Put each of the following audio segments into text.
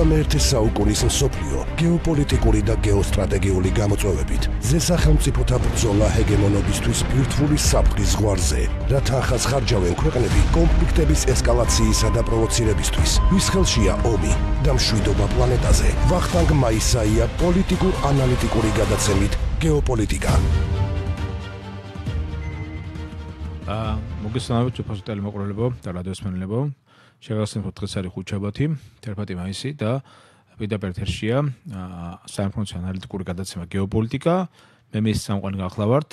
21 საუკუნის მსოფლიო გეოპოლიტიკური და გეოსტრატეგიული გამოწვევებით ზესახელმწიფოთა ბრძოლა ჰეგემონობისთვის ფირთვული საფრთხის ზღვარზე რათა ახასხარჯავენ ქვეყნები კონფლიქტების ესკალაციისა და პროვოცირებისთვის ვის ხელშია ომი და მშვიდობა პლანეტაზე ვახტანგ მაისაია პოლიტიკურ ანალიტიკური გადაცემით გეოპოლიტიკა აა მოგესალმებით უფასო ტელემოყოლებო და რადიოსმენელებო შეგახსენებთ რომ დღეს არის ხუთშაბათი 13 მაისი და პირდაპირ თერშია საინფორმაციო ანალიტიკური გადაცემა გეოპოლიტიკა მე მის სამყარო გახლავართ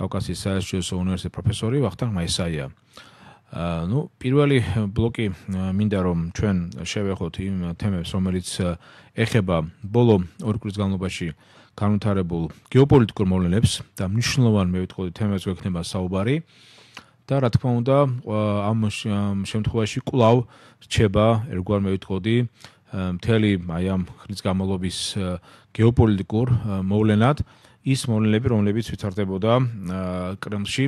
კავკასიის საერთაშორისო უნივერსიტეტის პროფესორი ვახტანგ მაისაია ა ნუ პირველი ბლოკი მინდა რომ ჩვენ შევეხოთ იმ თემებს რომელიც ეხება ბოლო ორი კვირის განმავლობაში განვითარებულ გეოპოლიტიკურ მოვლენებს და მნიშვნელოვანი მე ვიტყოდი თემებს გვექნება საუბარი აა და რა თქმა უნდა ამ შემთხვევაში კლავ რჩება ერგوار მეითქოდი მთელი აი ამ ხრის გამოლობის გეოპოლიტიკურ მოვლენად ის მოვლენები რომლებიც ვითარდებოდა კრემლში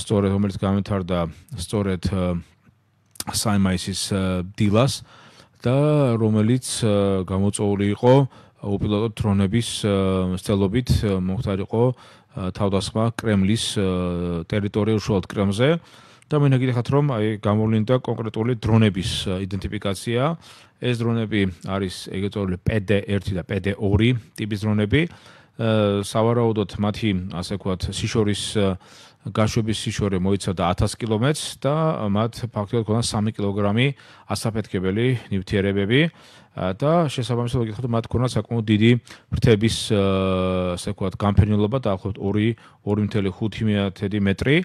სწორედ რომელიც გამეთარდა სწორედ საიმაისის დილას და რომელიც გამოწეული იყო უპილოტო დრონების მსწელობით მომხდარიყო თავდასხმა კრემლის ტერიტორიაზე, უშუალოდ კრემზე. და მე ნაკითხეთ რომ აი გამოვლინდა კონკრეტული დრონების იდენტიფიკაცია. ეს დრონები არის ეგეთ წოდებული PD1 და PD2 ტიპის დრონები. სავარაუდოდ მათი ასე ვქოთ სიშორის გაშვების სიშორე მოიცავდა 1000 კილომეტრს და მათ ფაქტობრივად ქონდა 3 კილოგრამი ასაფეთქებელი ნივთიერებები და შესაბამისად ვიკითხოთ მათ ქონდა საკმაოდ დიდი ფრთების ასე ვქოთ გამფრენილობა დაახლოებით 2 2.5 მეტრი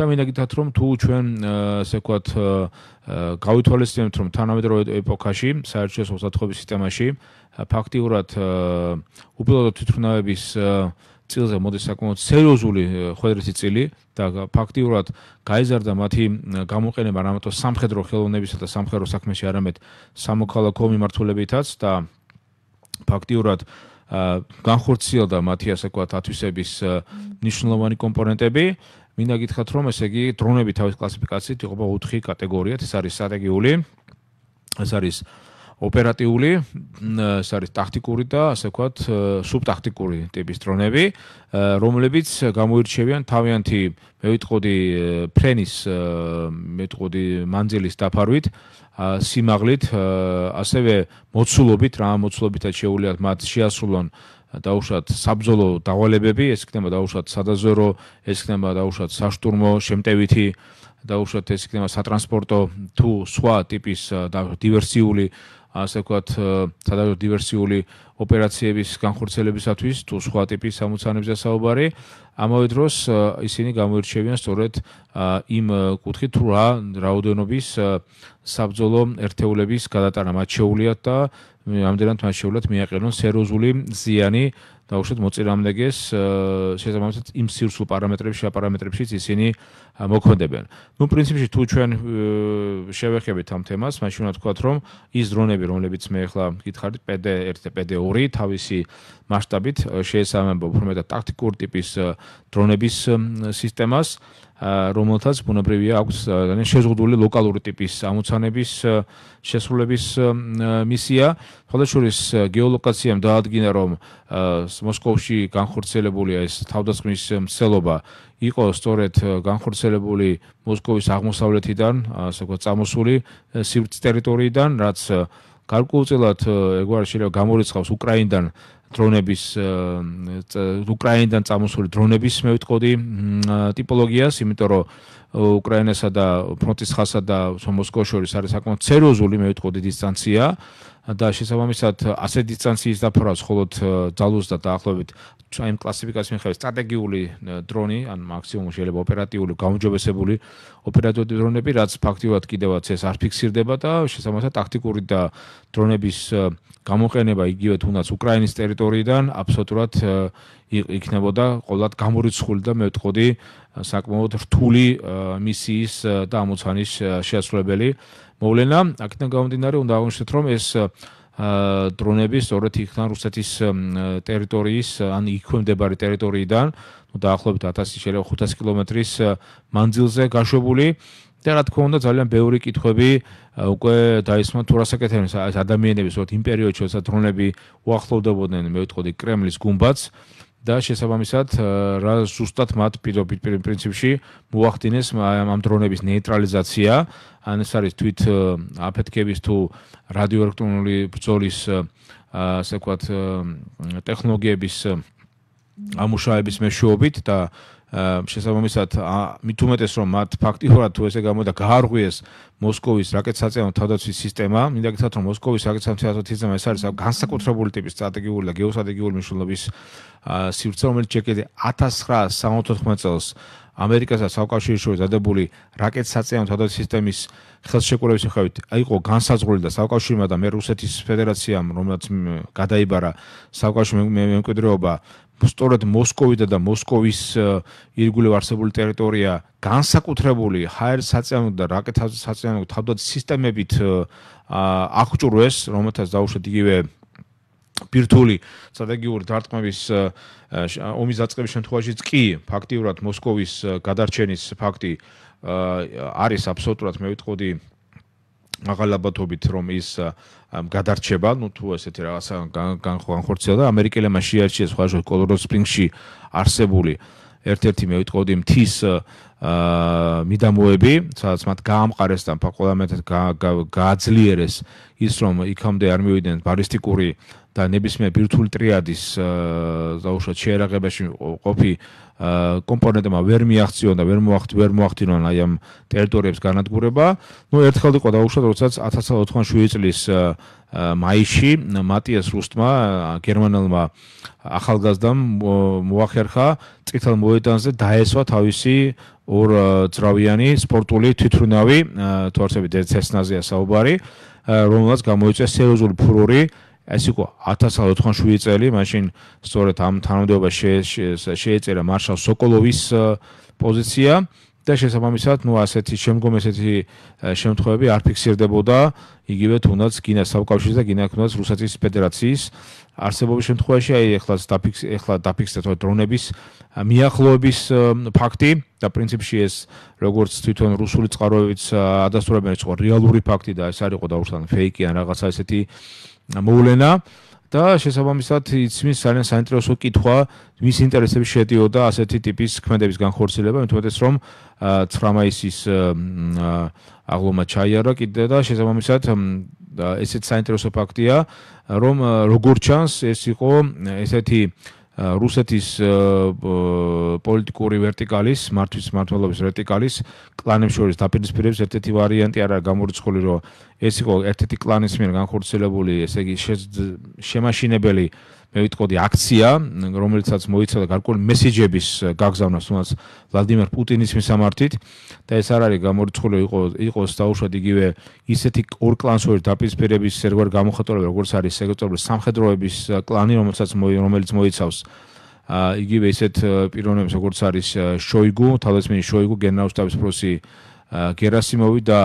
და მინდა გითხრათ რომ თუ ჩვენ ასე ვქოთ გავითვალისწინებთ რომ თანამედროვე ეპოქაში საერთაშორისო სამსახურების სისტემაში ფაქტიურად უპილოტო თვითმფრინავების წილზე მოდის საკმაოდ სერიოზული ხელდრეცი წილი და ფაქტიურად გაიზარდა მათი გამოყენება რამოთო სამხედრო ხელოვნებისა და სამხედრო საქმეში არამედ სამოქალაქო მიმართულებითაც და ფაქტიურად განხორციელდა მათი ასე ვქოთ ათვისების ნიშნულოვანი კომპონენტები მინდა გითხრათ რომ ესე იგი დრონები თავის კლასიფიკაციით იყოს 4 კატეგორიათ ეს არის სტრატეგიული ეს არის ოპერატიული, ეს არის ტაქტიკური და ასე ვქოთ, სუბტაქტიკური ტიპის დრონები, რომლებიც გამოირჩევიან თავიანთი, მე ვიტყოდი, ფრენის, მე ვიტყოდი, მანძილის დაფარვით, სიმაღლით, ასევე მოცულობით, რა მოცულობითაც შეუძლიათ მათ შეასრულონ დაუშვათ საბძოლო დავალებები, ეს იქნება დაუშვათ სადაზვერო, ეს იქნება დაუშვათ საშტურმო შემტევითი დაუშვათ ეს იქნება სატრანსპორტო თუ სხვა ტიპის დივერსიული ასე ვქოთ სადაზვერო დივერსიული ოპერაციების განხორციელებისათვის თუ სხვა ტიპის სამოცანებზე საუბარი. ამავე დროს ისინი გამოირჩევიან სწორედ იმ კუთხით თუ რა რაოდენობის საბძოლო ერთეულების გადატანა მათ შეუძლიათ და ამდენად მას შეულად მიაყენონ სერიოზული ზიანი დაუშვათ მოწირამდეგეს შესაბამისად იმ სირსულ პარამეტრებში პარამეტრებშიც ისინი მოქმედებენ. ნუ პრინციპში თუ ჩვენ შევეხებით ამ თემას, მაშინ უნდა თქვათ რომ ის დრონები, რომლებიც მე ახლა გითხარით PD1 და PD2 თავისი მასშტაბით შეესაბამება უფრო მეტად ტაქტიკურ ტიპის დრონების სისტემას რომელთაც ბუნებრივია აქვს ძალიან შეზღუდული ლოკალური ტიპის ამოცანების შესრულების მისია ხოლეშურის გეოლოკაციამ დაადგინა რომ მოსკოვში განხორციელებულია ეს თავდასხმის მცელობა იყო სწორედ განხორციელებული მოსკოვის აღმოსავლეთიდან ასე ვთქვათ წამოსული სიბრც ტერიტორიიდან რაც გარკვეულწილად ეგوار შეიძლება გამორიცხავს უკრაინიდან დრონების უკრაინიდან წამოსული დრონების მე ვიტყოდი ტიპოლოგიას იმიტომ რომ უკრაინასა და ფრონტის ხასა და მოსკოვს შორის არის საკმაოდ სერიოზული მე ვიტყოდი დისტანცია და შესაბამისად ასე დისტანციის დაფრას ხოლოდ ძალოს და დაახლოებით აი ამ კლასიფიკაციის მიხედვით სტრატეგიული დრონი ან მაქსიმუმ შეიძლება ოპერატიული გამოჯობესებული ოპერატიული დრონები რაც ფაქტიურად კიდევაც ეს არ ფიქსირდება და შესაბამისად ტაქტიკური და დრონების გამოყენება იგივე თუნდაც უკრაინის ტერიტორიიდან აბსოლუტურად იქნებოდა ყოველად გამორიცხული და მე ვთქვი საკმაოდ რთული მისიის და ამოცანის შესრულებელი მოვლენა. აქედან გამომდინარე უნდა აღვნიშნოთ რომ ეს დრონები სწორედ იქთან რუსეთის ტერიტორიის ან იქვემდებარე ტერიტორიიდან ну დაახლოებით 1000 შეიძლება 500 კილომეტრის მანძილზე გაშვებული და რა თქმა უნდა ძალიან ბევრი კითხვები უკვე დაისმა თუ რასაკეთებს ეს ადამიანები სწორედ იმ პერიოდში როცა დრონები უახლოვდებოდნენ მე ვიტყოდი კრემლის გუმბათს და შესაბამისად э, რა ზუსტად მათ პირობით პრინციპში მოახდინეს ამ დრონების ნეიტრალიზაცია ან ეს არის თვით э, აფეთქების თუ რადიოელექტრონული ბრძოლის э, ასე ვქოთ ტექნოლოგიების ამუშავების მეშვეობით და შესაბამისად მithumetes რომ მათ ფაქტიურად თუ ესე გამოდა გაარღვიეს მოსკოვის რაკეტსაწამო თავდაცვის სისტემა, მინდა გითხრათ რომ მოსკოვის რაკეტსაწამო თავდაცვის ეს არის განსაკუთრებული ტიპის სტრატეგიული და გეოსტრატეგიული მნიშვნელობის სივრცე, რომელიც შეკეთე 1964 წელს ამერიკასა და საკავშირო ძადებული რაკეტსაწამო თავდაცვის სისტემის ხელშეკრულების მიხედვით იყო განსაზღვრული და საკავშირო და მე რუსეთის ფედერაციამ რომელიც გადაიბარა საკავშირო მემკვიდრეობა სწორედ მოსკოვიდან და მოსკოვის ირგვლივ არსებული ტერიტორია განსაკუთრებული ჰაერ საწიანო და რაკეტავ საწიანო თავდაცვის სისტემებით აღჭურვეს, რომელთაც დაუშვეთ იგივე ბირთული სტრატეგიული დარტყმების ომის დაწყების შემთხვევაშიც კი ფაქტიურად მოსკოვის გადარჩენის ფაქტი არის აბსოლუტურად მე ვიტყოდი მაღალაბათობით რომ ის э, გადარჩება, ნუ თუ ესეთი რაღაცა განხორციელდა და ამერიკელებმა შეარჩიეს ხვაშო კოლორადო სპრინგში არსებული ერთ-ერთი მეუტყოდი მთის э, აა მიდამოები, სადაც მათ გაამყარეს და ფაქტობრივად გააძლიერეს ის, რომ იქამდე არ მივიდნენ ბალისტიკური და ნებისმიერ ბირთულ ტრიადის აუშვა შეერაღებაში ყოფი კომპონენტებმა ვერ მიაღწიონ და ვერ მოახდ ვერ მოახდინონ აი ამ ტერიტორიების განადგურება. ნუ ერთხელ იყო დაუშვა, როდესაც 1987 წლის მაისში მატიას რუსტმა გერმანელმა ახალგაზრდამ მოახერხა წითელ მოედანზე დაესვა თავისი ორ ძრავიანი სპორტული თვითრუნავი თორცები დეცესნაზია საუბარი რომელსაც გამოიწვია სერიოზული ფურორი ეს იყო 1907 წელი მაშინ სწორედ ამ თანამდებობაში შეეწერა მარშალ სოკოლოვის პოზიცია და შესაბამისად ნუ ასეთი შემდგომ ესეთი შემთხვევები არ ფიქსირდებოდა იგივე თუნდაც გინა საბკავშირო და გინა თუნდაც რუსეთის ფედერაციის არსებობის შემთხვევაში აი ეხლა დაფიქს ეხლა დაფიქსდეთ რა დრონების მიახლოების ფაქტი და პრინციპში ეს როგორც თვითონ რუსული წყაროებიც ადასტურებენ რომ რეალური ფაქტი და ეს არ იყო დაუშვან ფეიკი ან რაღაცა ესეთი მოვლენა და შესაბამისად იცმის ძალიან საინტერესო კითხვა, მის ინტერესებს შედიოდა ასეთი ტიპის ქმედების განხორციელება, მეტუმეტეს რომ 9 მაისის აღლომა ჩაიარა კიდე და შესაბამისად ესეთ საინტერესო ფაქტია, რომ როგორ ჩანს ეს იყო ესეთი რუსეთის პოლიტიკური ვერტიკალის, მართვის მართლობის ვერტიკალის კლანებს შორის დაპირისპირების ერთ-ერთი ვარიანტი არ არის გამორიცხული, რომ ეს იყო ერთ-ერთი კლანის მიერ განხორციელებული, ესე იგი შემაშინებელი მე ვიტყოდი აქცია, რომელიცაც მოიცავდა გარკვეული მესიჯების გაგზავნას თუნდაც ვლადიმერ პუტინის მისამართით და ეს არ არის გამორიცხული იყო იყოს დაუშვათ იგივე ისეთი ორ კლანს ორი დაპირისპირების სერგვარ გამოხატულება როგორც არის ეგრეთ სამხედროების კლანი რომელიცაც რომელიც მოიცავს ა იგივე ისეთ პიროვნებს როგორც არის შოიგუ, თავდასხმის შოიგუ, გენერალ შტაბის პროსი გერასიმოვი და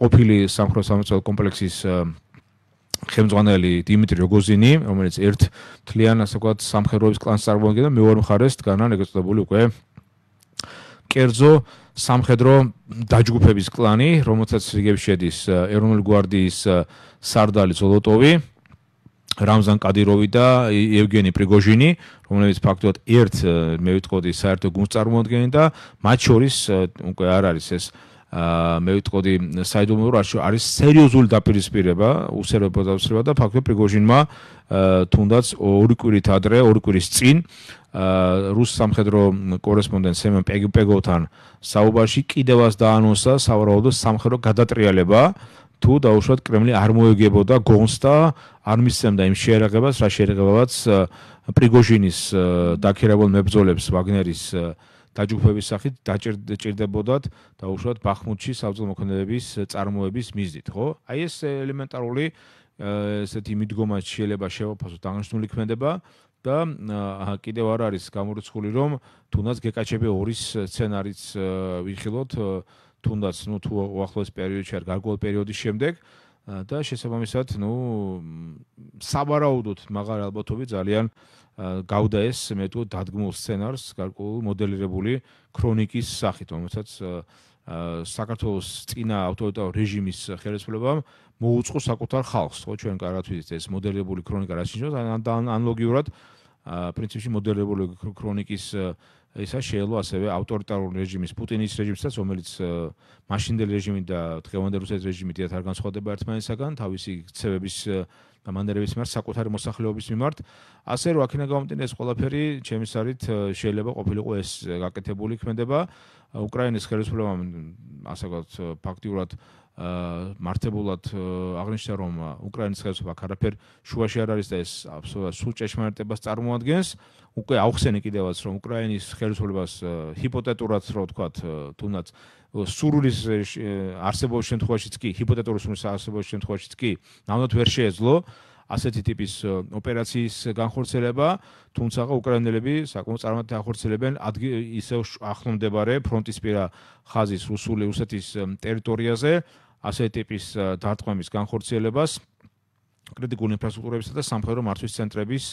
ყოფილი სამხრეთ სამეცნიერო კომპლექსის ხელმძღვანელი დიმიტრი როგოზინი, რომელიც ერთ მთლიან ასე ვთქვათ სამხედროების კლანს წარმოადგენდა, მეორე მხარეს დგანან ეგეც წოდებული უკვე კერძო სამხედრო დაჯგუფების კლანი, რომელთაც რიგებს შედის ეროვნული გვარდიის სარდალი ზოლოტოვი, რამზან კადიროვი და ევგენი პრიგოჟინი, რომლებიც ფაქტობრივად ერთ მე ვიტყოდი საერთო გუნდს წარმოადგენენ და მათ შორის უკვე არ არის ეს აა მე ვიტყოდი საიდუმლო რაში არის სერიოზული დაპირისპირება უსერებოდავსება და ფაქტობრივად პრიგოჟინმა თუნდაც ორი კვირით ადრე ორი კვირის წინ ა რუს სამხედრო კორესპონდენტ სემენ პეგოვთან საუბარში კიდევაც დაანონსა სავარაუდო სამხედრო გადატრიალება თუ დაუშვათ კრემლი არ მოეგებოდა გონს და არ მისცემდა იმ შეერაღებას რა შეერაღებაც პრიგოჟინის დაქირავებულ მებრძოლებს ვაგნერის დაჯგუფების სახით დაჭirdებოდათ და უშუალოდ ბახმუჩის საბრძოლო მოქმედებების წარმოების მიზნით, ხო? აი ეს ელემენტარული ესეთი მიდგომა შეიძლება შევაფასოთ აღნიშნული ქმედება და კიდევ არ არის გამორიცხული რომ თუნდაც გეკაჩები ორის სცენარიც ვიხილოთ თუნდაც ნუ თუ უახლოეს პერიოდში არ გარკვეულ პერიოდის შემდეგ და შესაბამისად ნუ საბარაუდოდ მაგარ ალბათობი ძალიან აა გავდა ეს მეტყო დადგმულ სცენარს გარკვეულ მოდელირებული ქრონიკის სახით, რომელსაც საქართველოს წინა ავტორიტარული რეჟიმის ხელისუფლებამ მოუწყო საკუთარ ხალხს, ხო ჩვენ კარგად ვიცით ეს მოდელირებული ქრონიკა რა სიჩნევა, ანალოგიურად პრინციპში მოდელირებული ქრონიკის ესა შეელო ასევე ავტორიტარული რეჟიმის პუტინის რეჟიმსაც რომელიც მაშინდელი რეჟიმი და დღევანდელი რუსეთის რეჟიმი დიდად არ განსხვავდება ერთმანეთისაგან თავისი ქცევების და მანერების მიმართ საკუთარი მოსახლეობის მიმართ ასე რომ აქ ინაგამტინეს ყველაფერი ჩემს არით შეიძლება ყოფილიყო ეს გაკეთებული იქნება უკრაინის ხელისუფლებამ ასე ვთქვათ ფაქტიურად მართებულად აღნიშნა რომ უკრაინის ხელისუფლება კარაფერ შუაში არ არის და ეს აბსოლუტურად სულ ჭეშმარიტებას წარმოადგენს უკვე აღხსენი კიდევაც რომ უკრაინის ხელისუფლებას ჰიპოთეტურად რო ვთქვა თუნდაც სურვილის არსებობის შემთხვევაშიც კი ჰიპოთეტური სურვილის არსებობის შემთხვევაშიც კი ნამდვილად ვერ შეეძლო ასეთი ტიპის ოპერაციის განხორციელება, თუმცა უკრაინელები საკმაოდ წარმატებით ახორციელებენ ისევ ახლომდებარე ფრონტის პირა ხაზის რუსული რუსეთის ტერიტორიაზე, ასე ტიპის დარტყმების განხორციელებას კრიტიკული ინფრასტრუქტურებისა და სამხედრო მართვის ცენტრების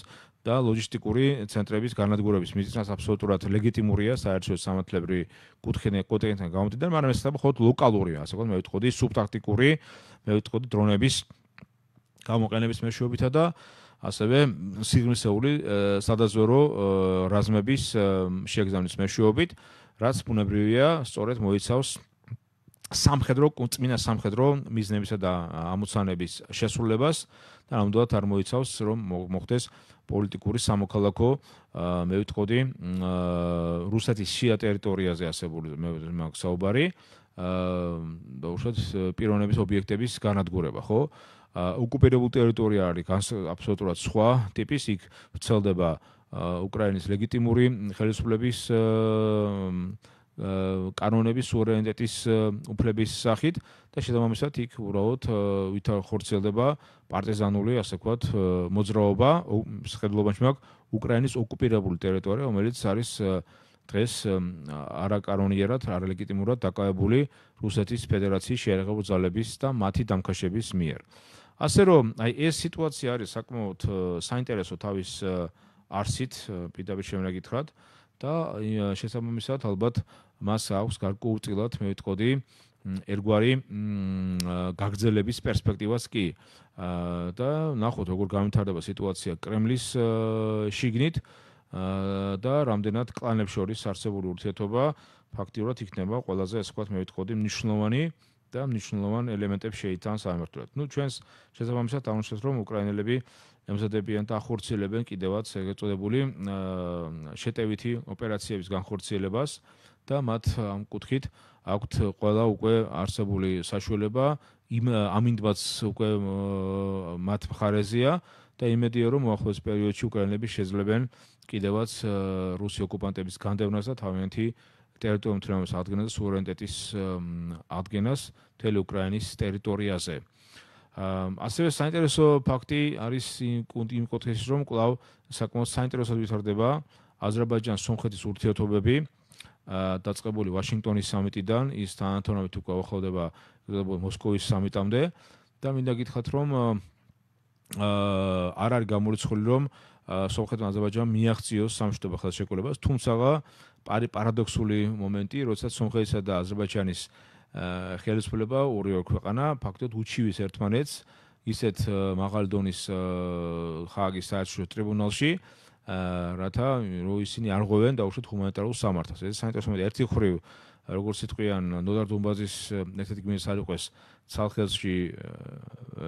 და ლოჯისტიკური ცენტრების განადგურების მიზნას აბსოლუტურად ლეგიტიმურია საერთო სამართლებრივი კუთხიდან კონტექსტიდან გამომდინარე, მაგრამ ეს საბოთ ლოკალურია, ასე ვთქვათ, მე ვიტყოდი სუბტაქტიკური, მე ვიტყოდი დრონების გამოყენების მეშვეობითა და ასევე სიგნისეული სადაზვერო რაზმების შეგზავნის მეშვეობით, რაც ბუნებრივია, სწორედ მოიცავს სამხედრო წმინა სამხედრო მიზნებისა და ამოცანების შესრულებას და ამდოდათ არ მოიცავს რომ მოხდეს პოლიტიკური სამოქალაქო მე ვიტყოდი რუსეთის შია ტერიტორიაზე ასებული მე მაგსაუბარი და უშოთ პიროვნების ობიექტების განადგურება ხო ოკუპირებული ტერიტორია არის აბსოლუტურად სხვა ტიპის იქ ვრცელდება უკრაინის ლეგიტიმური ხელისუფლების კანონების სუვერენიტეტის უფლების სახით და შესაბამისად იქ უბრალოდ ვითარ ხორცელდება პარტიზანული ასე ვთქვათ მოძრაობა შეხედულობაში მაგ უკრაინის ოკუპირებული ტერიტორია რომელიც არის დღეს არაკანონიერად არალეგიტიმურად დაკავებული რუსეთის ფედერაციის შეერაღებული ძალების და მათი დამხაშების მიერ. ასე რომ აი ეს სიტუაცია არის საკმაოდ საინტერესო თავის არსით პირდაპირ შემოგითხრათ და შესაბამისად ალბათ მას აქვს გარკვეულწილად მე ვიტყოდი ერგვარი გაგრძელების პერსპექტივას კი და ნახოთ როგორ განვითარდება სიტუაცია კრემლის შიგნით და რამდენად კლანებს შორის არსებული ურთიერთობა ფაქტიურად იქნება ყველაზე ასე ვთქვათ მე ვიტყოდი მნიშვნელოვანი და მნიშვნელოვან ელემენტებს შეიძლება სამართლად. ნუ ჩვენს შესაბამისად აღვნიშნეთ რომ უკრაინელები აა ემზადებიან და ახორციელებენ კიდევაც ეგრეთ წოდებული შეტევითი ოპერაციების განხორციელებას და მათ ამ კუთხით აქვთ ყველა უკვე არსებული საშუალება იმ ამინდბაც უკვე მათ მხარეზია და იმედია რომ მოახლოებით პერიოდში უკრაინელები შეძლებენ კიდევაც რუსი ოკუპანტების განდევნას და თავიანთი ტერიტორიული თემების აღდგენას და სუვერენიტეტის აღდგენას მთელი უკრაინის ტერიტორიაზე. აა ასევე საინტერესო ფაქტი არის იმ კონტექსში რომ კлау საკმაოდ საინტერესო ვითარდება აზერბაიჯანის სომხეთის ურთიერთობები დაწყებული ვაშინგტონის სამიტიდან ის თანათანობით უკვე ახლდება მოსკოვის სამიტამდე და მინდა გითხრათ რომ არ არის გამორიცხული რომ სომხეთმა აზერბაიჯანმა მიაღწიოს სამშვიდობო ხელშეკრულებას თუმცა პარადოქსული მომენტი როდესაც სომხეთისა და აზერბაიჯანის ხელისუფლება ორი ორ ქვეყანა ფაქტობრივად უჩივის ერთმანეთს ისეთ მაღალდონის ხაგის საერთაშორისო ტრიბუნალში რათა რო ისინი არ ღვევენ დაუშვათ ჰუმანიტარულ სამართალს ეს სანიტარულ სამართალს ერთი ხრივ როგორც იტყვიან ნოდარ დონბაზის ერთ-ერთი გმირი საჭყეს სახელში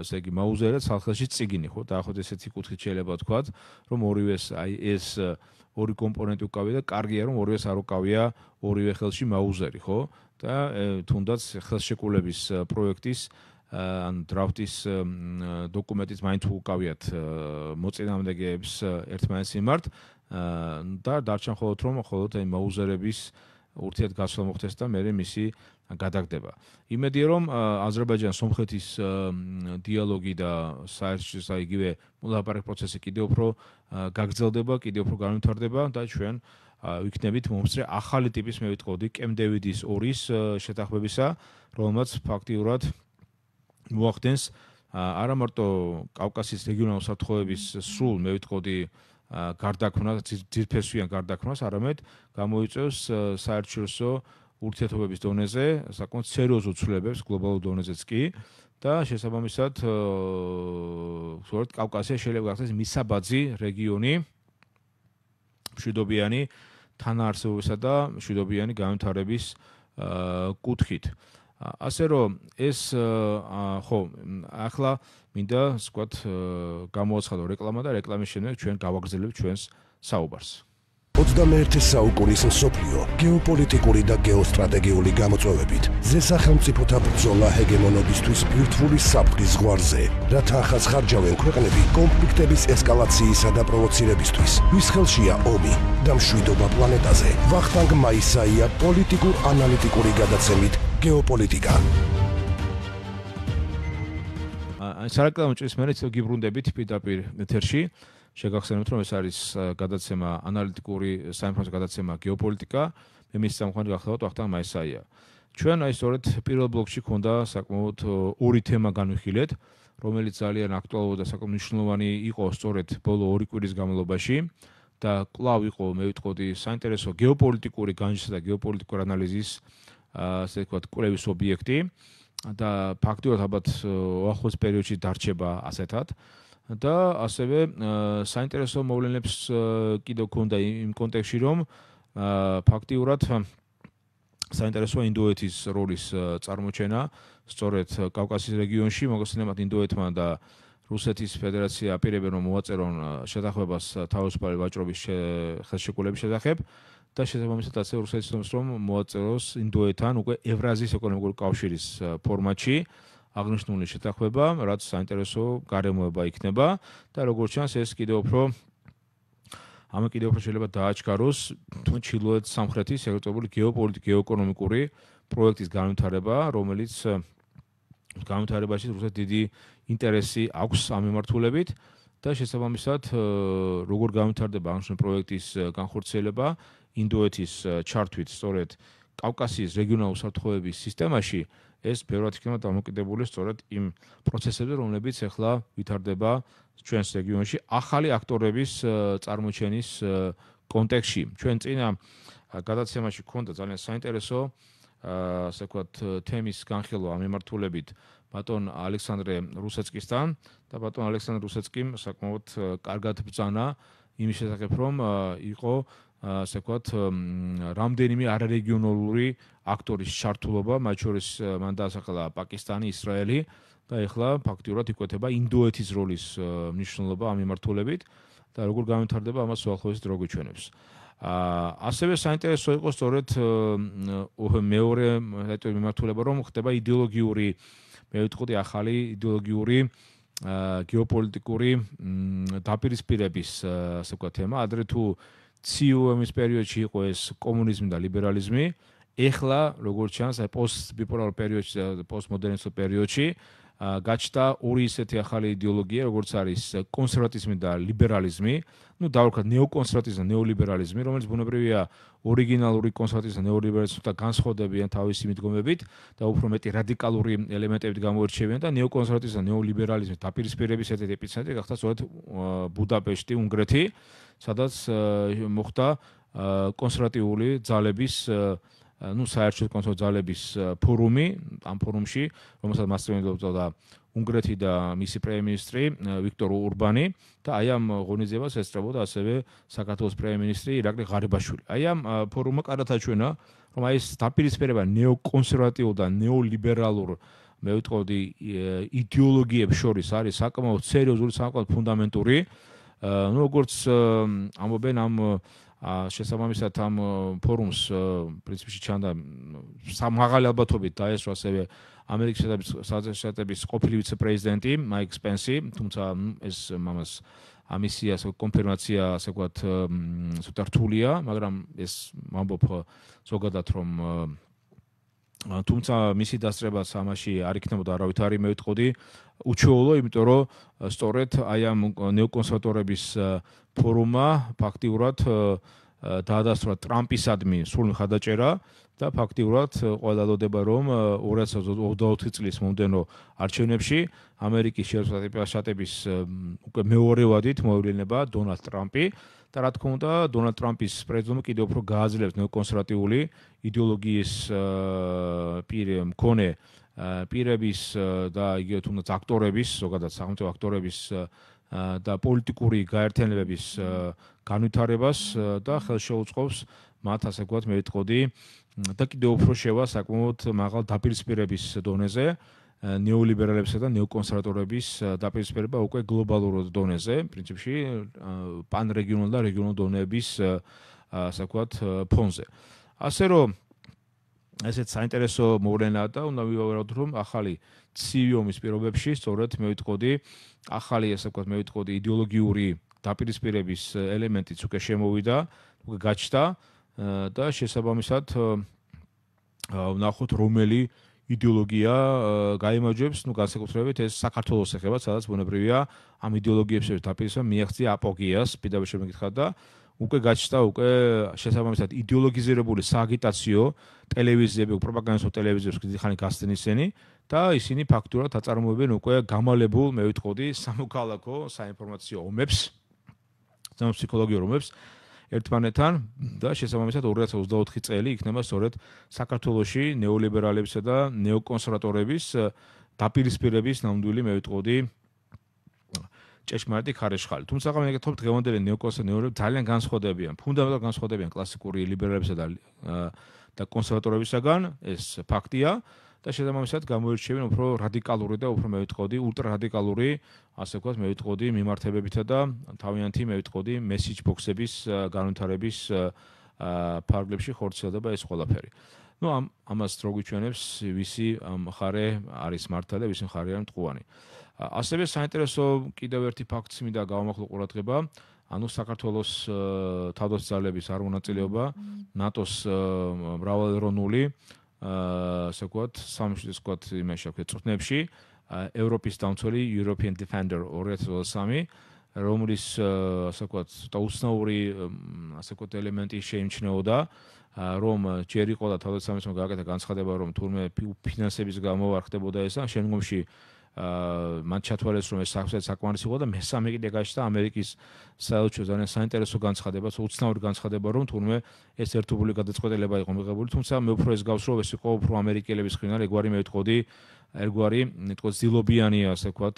ესე იგი მაუზერა სახელში ციგინი ხო დაახოთ ესეთი კუთხით შეიძლება თქვათ რომ ორივეს აი ეს ორი კომპონენტი უკავია და კარგია რომ ორივეს არ უკავია ორივე ხელში მაუზერი ხო და თუნდაც ხელშეკულების პროექტის ან დრაფტის დოკუმენტის მაინც უკავიათ მოწინააღმდეგეებს ერთმანეთს იმართ და დარჩა ხოლოთ რომ ხოლოთ აი მაუზერების ურთიერთგასვლა მოხდეს და მე მე მისი გადაგდება. იმედია რომ აზერბაიჯანის სომხეთის დიალოგი და საერთაშორისო საიგივე მოლაპარაკე პროცესი კიდევ უფრო გაგრძელდება, კიდევ უფრო განვითარდება და ჩვენ ვიქნებით მომწრე ახალი ტიპის მევიტყოდი კემ დევიდის 2-ის შეთანხმებისა, რომელიც ფაქტიურად მოახდენს არა მარტო კავკასიის რეგიონალურ საფრთხეების სრულ მევიტყოდი გარდაქმნა ძირფესვიან გარდაქმნას არამედ გამოიწევს საერთაშორისო ურთიერთობების დონეზე, საკმაოდ სერიოზულ ცვლილებებს გლობალურ დონეზეც კი და შესაბამისად, ვთქვათ, კავკასია შეიძლება გახდეს მისაბაძი რეგიონი მშვიდობიანი თანაარსებობისა და მშვიდობიანი განვითარების კუთხით. ასე რომ ეს ხო, ახლა მინდა ვთქვათ, გამოაცხადო რეკლამა და რეკლამის შემდეგ ჩვენ გავაგრძელებთ ჩვენს საუბარს. 21 საუკუნის მსოფლიო გეოპოლიტიკური და გეოსტრატეგიული გამოწვევებით ზესახელმწიფოთა ბრძოლა ჰეგემონობისთვის ფირთვული საფრთხის ზღვარზე რათა ახაც ხარჯავენ ქვეყნები კონფლიქტების ესკალაციისა და პროვოცირებისთვის ვის ხელშია ომი და მშვიდობა პლანეტაზე ვახტანგ მაისაია პოლიტიკურ ანალიტიკური გადაცემით გეოპოლიტიკა აი სარკლავჭის მერეც გიბრუნდებით პიდაპირ მეთერში შეგახსენებთ, რომ ეს არის გადაცემა ანალიტიკური საინფორმაციო გადაცემა გეოპოლიტიკა. მე მის სამყაროდ გახლავთ ახთან მაისაია. ჩვენ აი სწორედ პირველ ბლოკში ქონდა საკმაოდ ორი თემა განვიხილეთ, რომელიც ძალიან აქტუალური და საკმაოდ მნიშვნელოვანი იყო სწორედ ბოლო ორი კვირის განმავლობაში და კლავ იყო მე ვიტყოდი საინტერესო გეოპოლიტიკური განჯისა და გეოპოლიტიკური ანალიზის ასე ვთქვათ კვლევის ობიექტი და ფაქტიურად ალბათ ახლოს პერიოდში დარჩება ასეთად. და ასევე საინტერესო მოვლენებს კიდევ გქონდა იმ კონტექსში რომ ფაქტიურად საინტერესო ინდოეთის როლის წარმოჩენა სწორედ კავკასიის რეგიონში მოგესალმებით ინდოეთმა და რუსეთის ფედერაცია აპირებენ რომ მოაწერონ შეთანხმებას თავისუფალი ვაჭრობის ხელშეკრულების შესახებ და შესაბამისად ასე რუსეთის რომ მოაწეროს ინდოეთთან უკვე ევრაზიის ეკონომიკური კავშირის ფორმატში აღნიშნული შეთანხმება, რაც საინტერესო გარემოება იქნება და როგორც ჩანს ეს კიდევ უფრო ამ კიდევ უფრო შეიძლება დააჩქაროს თუ ჩილოეთ სამხრეთის ეგრეთებული გეოპოლიტიკური გეოეკონომიკური პროექტის განვითარება, რომელიც განვითარებაში რუსეთს დიდი ინტერესი აქვს ამ მიმართულებით და შესაბამისად როგორ განვითარდება ამ პროექტის განხორციელება ინდოეთის ჩარტვით სწორედ კავკასიის რეგიონალური საფრთხეების სისტემაში ეს ბევრად იქნება დამოკიდებული სწორედ იმ პროცესებზე, რომლებიც ახლა ვითარდება ჩვენს რეგიონში ახალი აქტორების წარმოჩენის კონტექსში. ჩვენ წინა გადაცემაში გქონდა ძალიან საინტერესო ასე ვქოთ თემის განხილვა მემართულებით ბატონ ალექსანდრე რუსეცკისთან და ბატონ ალექსანდრე რუსეცკიმ საკმაოდ კარგად ბრძანა იმის შესახებ, რომ იყო ასე ვქოთ, რამდენიმე არარეგიონალური აქტორის ჩართულობა, მათ შორის მან დაასახელა პაკისტანი, ისრაელი და ეხლა ფაქტიურად იკვეთება ინდოეთის როლის მნიშვნელობა ამ მიმართულებით და როგორ გამეთარდება ამას უახლოეს დრო გვიჩვენებს. აა ასევე საინტერესო იყო სწორედ მეორე ეტო მიმართულება, რომ ხდება იდეოლოგიური მე ვიტყოდი ახალი იდეოლოგიური აა გეოპოლიტიკური დაპირისპირების ასე ვქოთ თემა, ადრე თუ ციუმის პერიოდში იყო ეს კომუნიზმი და ლიბერალიზმი ეხლა როგორც ჩანს აი პოსტბიპოლარ პერიოდში და პოსტმოდერნის პერიოდში გაჩნდა ორი ისეთი ახალი идеოლოგია, როგორც არის კონსერვატიზმი და ლიბერალიზმი, ну, დაურკვა ნეოკონსერვატიზმი და ნეოლიბერალიზმი, რომელიც ბუნებრივია ორიგინალური კონსერვატიზმი და ნეოლიბერალიზმთან განსხვავდებიან თავისი მიდგომებით და უფრო მეტი რადიკალური ელემენტებით გამოირჩევიან და ნეოკონსერვატიზმი და ნეოლიბერალიზმი დაპირისპირების ერთ-ერთი ეპიცენტრი გახდა სწორედ ბუდაპეშტი, უნგრეთი, სადაც მოხდა კონსერვატიული ძალების ну საერთო კონსოლ ძალების ფორუმი ამ ფორუმში რომელსაც მასპინძლობდა და უნგრეთი და მისი პრემიერ-მინისტრი ვიქტორ ურბანი და აი ამ ღონისძიებას ესწრებოდა ასევე საქართველოს პრემიერ-მინისტრი ირაკლი ღარიბაშვილი. აი ამ ფორუმმა გადაწყვენა რომ აი ეს დაპირისპირება ნეოკონსერვატიულ და ნეოლიბერალურ მე ვიტყოდი იდეოლოგიებს შორის არის საკმაოდ სერიოზული საკმაოდ ფუნდამენტური ну როგორც ამობენ ამ ა შესაბამისად ამ ფორუმს პრინციპში ჩანდა სამაღალი ალბათობით დაესვა ასევე ამერიკის საზღვაო სტატების ყოფილი ვიცე-პრეზიდენტი მაიკ სპენსი, თუმცა ეს მამას ამისიას კონფერმაცია ასე ვთქვათ ცოტა რთულია, მაგრამ ეს მამბობ ზოგადად რომ თუმცა მისი დასწრება სამაში არ იქნებოდა არავითარი მეტყოდი უჩვეულო, იმიტომ რომ სწორედ აი ამ ნეოკონსერვატორების ფორუმა ფაქტიურად დაადასტურა ტრამპის ადმი სრულ ხადაჭერა და ფაქტიურად ყველა დადება რომ 2024 წლის მომდენო არჩევნებში ამერიკის შეერთებული შტატების უკვე მეორე ვადით მოვლენება დონალდ ტრამპი და რა თქმა უნდა დონალდ ტრამპის პრეზიდენტობა კიდევ უფრო გააძლევს ნეოკონსერვატიული იდეოლოგიის პირე მქონე პირების და იგივე თუნდაც აქტორების ზოგადად სახელმწიფო აქტორების და პოლიტიკური გაერთიანებების განვითარებას და ხელშეუწყობს მათ ასე ვთქვათ მეტყოდი და კიდე უფრო შევა საკმაოდ მაღალ დაპირისპირების დონეზე ნეოლიბერალებსა და ნეოკონსერვატორების დაპირისპირება უკვე გლობალურ დონეზე, პრინციპში პანრეგიონალ და რეგიონალ დონეების ასე ვთქვათ ფონზე. ასე რომ ესეც საინტერესო მოვლენაა და უნდა ვიაღაროთ რომ ახალი აა ცივი ომის პირობებში სწორედ მევიტყოდი ახალი ასე ვქოთ მევიტყოდი идеოლოგიური დაპირისპირების ელემენტიც უკვე შემოვიდა, უკვე გაჩნდა და შესაბამისად ვნახოთ რომელი идеოლოგია გამოიმოჯებს, ну განსაკუთრებით ეს საქართველოს ეხება, სადაც ბუნებრივია ამ идеოლოგიებს ერთად აპირისპირება მიაღწია აპოგიას, პირდაპირ შემიკითხა და უკვე გაჩნდა უკვე შესაბამისად идеოლოგიზირებული საგიტაციო ტელევიზიები, პროპაგანდას ოტელევიზიებს კიდე ხანი გასცენ ისინი და ისინი ფაქტურად აწარმოებენ უკვე გამალებულ, მე ვიტყოდი, სამოქალაქო საინფორმაციო ომებს, ზემო ფსიქოლოგიურ ომებს ერთმანეთთან და შესაბამისად 2024 წელი იქნება სწორედ საქართველოსი ნეოლიბერალებისა და ნეოკონსერვატორების დაპირისპირების ნამდვილი მე ვიტყოდი ჭეშმარიტი ქარეშხალი. თუმცა ყველა ეგეთ თ დღევანდელი ნეოკლასიკური ნეორები ძალიან განსხვავდებიან, ფუნდამენტალურად განსხვავდებიან კლასიკური ლიბერალებისა და და კონსერვატორებისაგან, ეს ფაქტია და შესაბამისად გამოირჩევიან უფრო რადიკალური და უფრო მეეთყოდი, ультраრადიკალური, ასე ვქოს მეეთყოდი მიმართებებითა და თავიანთი მეეთყოდი message box-ების განვითარების ფარგლებში ხორციელდება ეს ყველაფერი. ну ам амас როგიჩვენებს ვისი ამ ხარე არის მართალი ვისი ხარე არის მწუანი ასევე საინტერესო კიდევ ერთი ფაქტიც მინდა გავამახლო ყურადღება, ანუ საქართველოს თავდაცვის ძალების არ მონაწილეობა ნატოს მრავალერონული აა ასე ვქოთ, სამშვიდე ვქოთ იმაში აქვს წუთნებში, ევროპის დამცველი European Defender 2023, რომლის ასე ვქოთ, დაუცნაური ასე ვქოთ ელემენტი შეიმჩნეოდა ა რომ ჯერ იყო და თავდაცვის სამეცნიერო გააკეთა განცხადება რომ თურმე ფინანსების გამო არ ხდებოდა ესა შემდგომში აა მან ჩათვალეს რომ ეს საფსეთ საკმარისი იყო და მესამე კიდე გაჩნდა ამერიკის საელჩო ძალიან საინტერესო განცხადებას უცნაურ განცხადებას რომ თურმე ეს ერთობული გადაწყვეტილება იყო მიღებული თუმცა მე უფრო ეს გავსრო ეს იყო უფრო ამერიკელების ხრიდან ეგვარი მეთქოდი ერგვარი ეთქო ზილობიანია ასე ვქოთ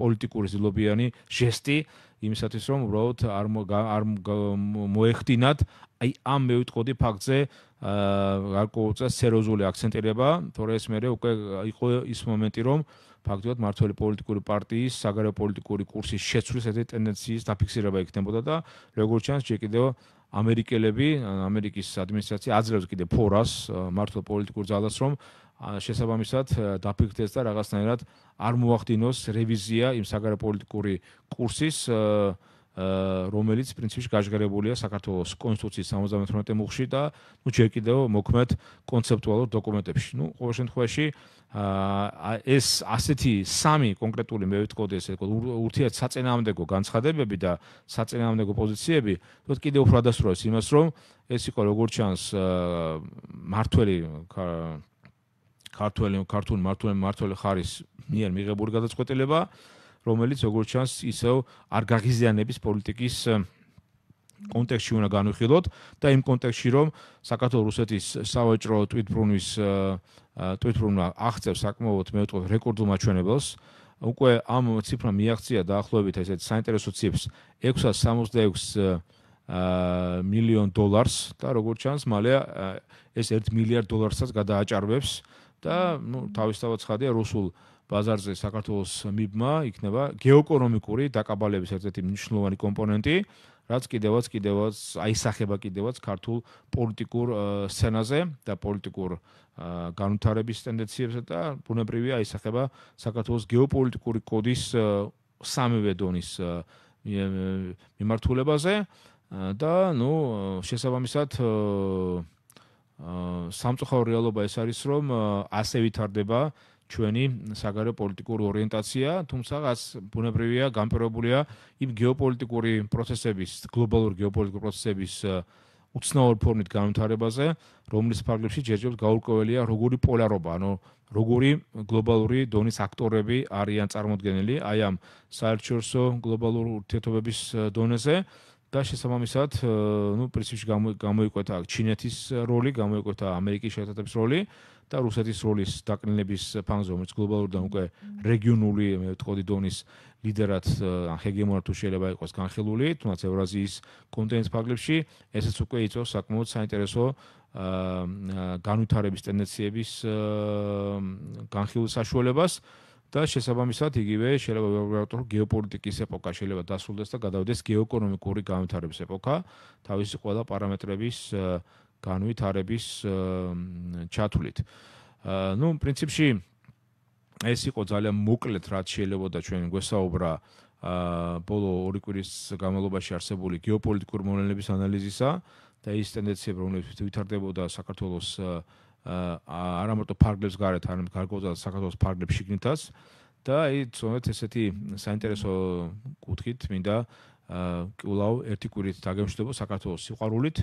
პოლიტიკური ზილობიანი ჟესტი იმისათვის რომ უბრალოდ არ არ მოეხტინათ აი ამ მეუტყოდი ფაქტზე აა გარკვეულწა სერიოზული აქცენტირება თორე ეს მე უკვე იყო ის მომენტი რომ ფაქტობრივად მართველი პოლიტიკური პარტიის საგარეო პოლიტიკური კურსის შეცვლის ერთ-ერთი ტენდენციის დაფიქსირება იქნებოდა და როგორც ჩანს, ჯერ კიდევ ამერიკელები, ამერიკის ადმინისტრაცია აძლევს კიდე ფორას მართლ პოლიტიკურ ძალას, რომ შესაბამისად დაფიქდეს და რაღაცნაირად არ მოახდინოს რევიზია იმ საგარეო პოლიტიკური კურსის აა რომელიც პრინციპში გაჟღერებულია საქართველოს კონსტიტუციის 78 მუხში და ნუ ჯერ კიდევ მოქმედ კონცეპტუალურ დოკუმენტებში. ნუ ყოველ შემთხვევაში აა ეს ასეთი სამი კონკრეტული მე ვიტყოდი ესე თქო ურთიერთ საწენამდეგო განცხადებები და საწენამდეგო პოზიციები, თქო კიდევ უფრო დასრულებს იმას, რომ ეს იყო როგორც ჩანს მართველი ქართველი ქართული მართველი მართველი ხარის მიერ მიღებული გადაწყვეტილება რომელიც როგორც ჩანს ისევ არ გაღიზიანების პოლიტიკის კონტექსში უნდა განვიხილოთ და იმ კონტექსში რომ საქართველოს რუსეთის სავაჭრო ტვიტბრუნვის ტვიტბრუნვა აღწევს საკმაოდ მეტყვე რეკორდულ მაჩვენებელს უკვე ამ ციფრამ მიაღწია დაახლოებით ესეთ საინტერესო ციფს 666 ა მილიონ დოლარს და როგორც ჩანს, მალე ეს 1 მილიარდ დოლარსაც გადააჭარბებს. აა და ნუ თავისთავად ხადია რუსულ ბაზარზე საქართველოს მიბმა იქნება გეოეკონომიკური დაკავალების ერთ-ერთი მნიშვნელოვანი კომპონენტი, რაც კიდევაც კიდევაც აისახება კიდევაც ქართულ პოლიტიკურ სცენაზე და პოლიტიკურ განვითარების ტენდენციებსა და ბუნებრივია აისახება საქართველოს გეოპოლიტიკური კოდის სამივე დონის მიმართულებაზე და ნუ შესაბამისად სამწუხაროდ რეალობა ეს არის, რომ ასე ვითარდება ჩვენი საგარეო პოლიტიკური ორიენტაცია, თუმცა ას ბუნებრივია, გამპირებულია იმ გეოპოლიტიკური პროცესების, გლობალური გეოპოლიტიკური პროცესების უცნაურ ფორმით განვითარებაზე, რომლის ფარგლებში ჯერჯერობით გაურკვეველია როგორი პოლარობა, ანუ როგორი გლობალური დონის აქტორები არიან წარმოქმნილი აი ამ საერთაშორისო გლობალური ურთიერთობების დონეზე, და შესაბამისად, э, ну, პრინციპში გამოიკვეთა ჩინეთის როლი, გამოიკვეთა ამერიკის შეერთებების როლი და რუსეთის როლის დაკნინების ფანზე, რომელიც გლობალურ და უკვე რეგიონული მეტყოდი დონის ლიდერად э, ან ჰეგემონად თუ შეიძლება იყოს განხილული, თუნდაც ევრაზიის კონტინენტის ფარგლებში, ესეც უკვე იწვევს საკმაოდ საინტერესო э, განვითარების ტენდენციების განხილვის საშუალებას. და შესაბამისად იგივე შეიძლება ვიღოთ რომ გეოპოლიტიკის ეპოქა შეიძლება დასრულდეს და გადავიდეს გეოეკონომიკური განვითარების ეპოქა თავისი ყველა პარამეტრების განვითარების ჩათვლით. ნუ პრინციპში ეს იყო ძალიან მოკლედ რაც შეიძლება და ჩვენ გვესაუბრა ა ბოლო ორი კვირის განმავლობაში არსებული გეოპოლიტიკური მოვლენების ანალიზისა და ის ტენდენციები რომლებიც ვითარდებოდა საქართველოს აა არა მარტო ფარგლებს გარეთ, არამედ გარკვეულ საქართველოს ფარგლებს შიგნითაც და იცოდეთ ესეთი საინტერესო კუთხით მინდა კულავ ერთი კვირით დაგემშვიდობა საქართველოს სიყვარულით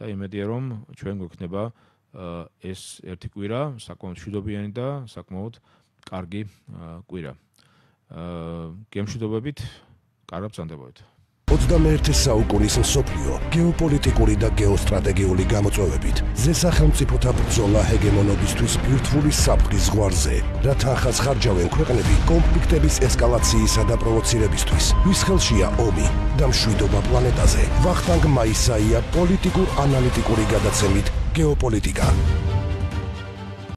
და იმედია რომ ჩვენ გვექნება ეს ერთი კვირა საკმაოდ მშვიდობიანი და საკმაოდ კარგი კვირა. აა გემშვიდობებით, კარგ ბრძანდებით. 21 საუკუნის მსოფლიო გეოპოლიტიკური და გეოსტრატეგიული გამოწვევებით ზესახელმწიფოთა ბრძოლა ჰეგემონობისთვის ბირთვული საფრთხის ზღვარზე რათა ახაც ხარჯავენ ქვეყნები კონფლიქტების ესკალაციისა და პროვოცირებისთვის ვის ხელშია ომი და მშვიდობა პლანეტაზე ვახტანგ მაისაია პოლიტიკურ ანალიტიკური გადაცემით გეოპოლიტიკა